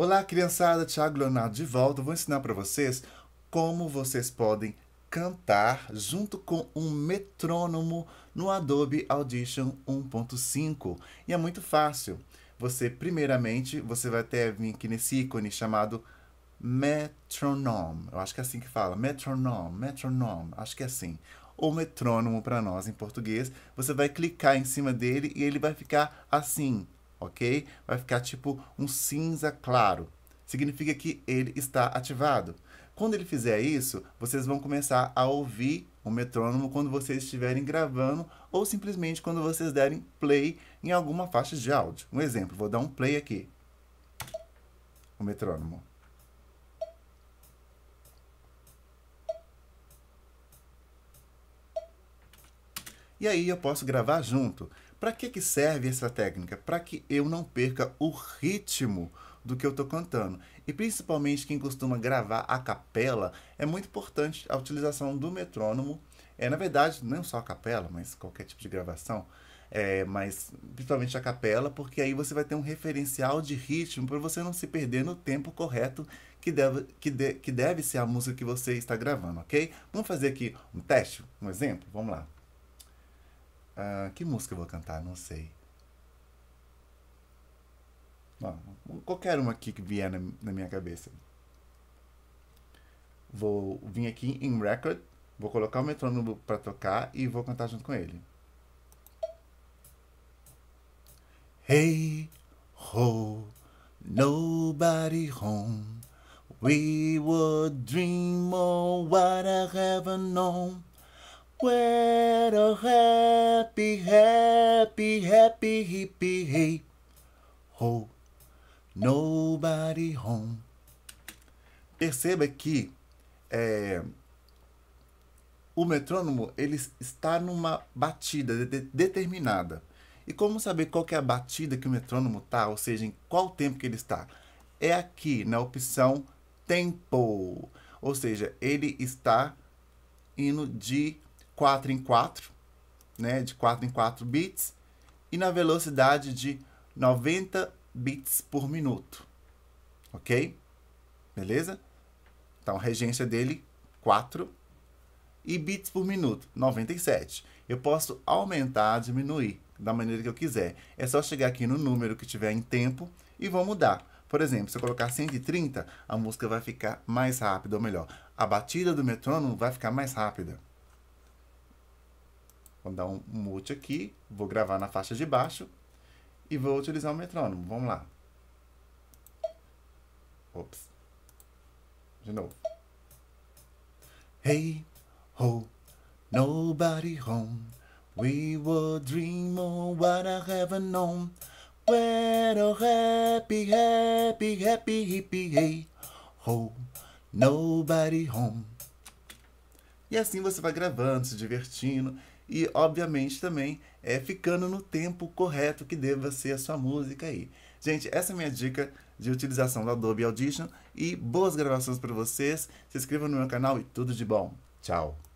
Olá, criançada, Tiago Leonardo de volta. vou ensinar para vocês como vocês podem cantar junto com um metrônomo no Adobe Audition 1.5. E é muito fácil. Você, primeiramente, você vai até vir aqui nesse ícone chamado metronome. Eu acho que é assim que fala. Metronome, metronome. Acho que é assim. Ou metrônomo para nós em português. Você vai clicar em cima dele e ele vai ficar assim ok? Vai ficar tipo um cinza claro. Significa que ele está ativado. Quando ele fizer isso, vocês vão começar a ouvir o metrônomo quando vocês estiverem gravando ou simplesmente quando vocês derem play em alguma faixa de áudio. Um exemplo, vou dar um play aqui. O metrônomo. E aí eu posso gravar junto. Para que, que serve essa técnica? Para que eu não perca o ritmo do que eu estou cantando. E principalmente quem costuma gravar a capela, é muito importante a utilização do metrônomo. É, na verdade, não só a capela, mas qualquer tipo de gravação. É, mas principalmente a capela, porque aí você vai ter um referencial de ritmo para você não se perder no tempo correto que deve, que, de, que deve ser a música que você está gravando, ok? Vamos fazer aqui um teste, um exemplo? Vamos lá. Ah, que música eu vou cantar? Não sei. Bom, qualquer uma aqui que vier na, na minha cabeça. Vou vir aqui em record, vou colocar o metrônomo para tocar e vou cantar junto com ele. Hey, ho, nobody home. We would dream of what I haven't known. We're all happy, happy, happy, hippie, hey. Ho, nobody home. Perceba que é, o metrônomo ele está numa batida de determinada. E como saber qual é a batida que o metrônomo está, ou seja, em qual tempo que ele está? É aqui na opção tempo, ou seja, ele está indo de 4 em 4, né, de 4 em 4 bits, e na velocidade de 90 bits por minuto. Ok? Beleza? Então, a regência dele, 4 e bits por minuto, 97. Eu posso aumentar, diminuir da maneira que eu quiser. É só chegar aqui no número que tiver em tempo e vou mudar. Por exemplo, se eu colocar 130, a música vai ficar mais rápida, ou melhor, a batida do metrônomo vai ficar mais rápida. Vou dar um mute aqui, vou gravar na faixa de baixo e vou utilizar o metrônomo. Vamos lá. Ops. De novo. Hey, ho, nobody home. We will dream on what I haven't known. We're all happy, happy, happy, hippie, hey, ho, nobody home. E assim você vai gravando, se divertindo e, obviamente, também é ficando no tempo correto que deva ser a sua música aí. Gente, essa é a minha dica de utilização do Adobe Audition e boas gravações para vocês. Se inscreva no meu canal e tudo de bom. Tchau!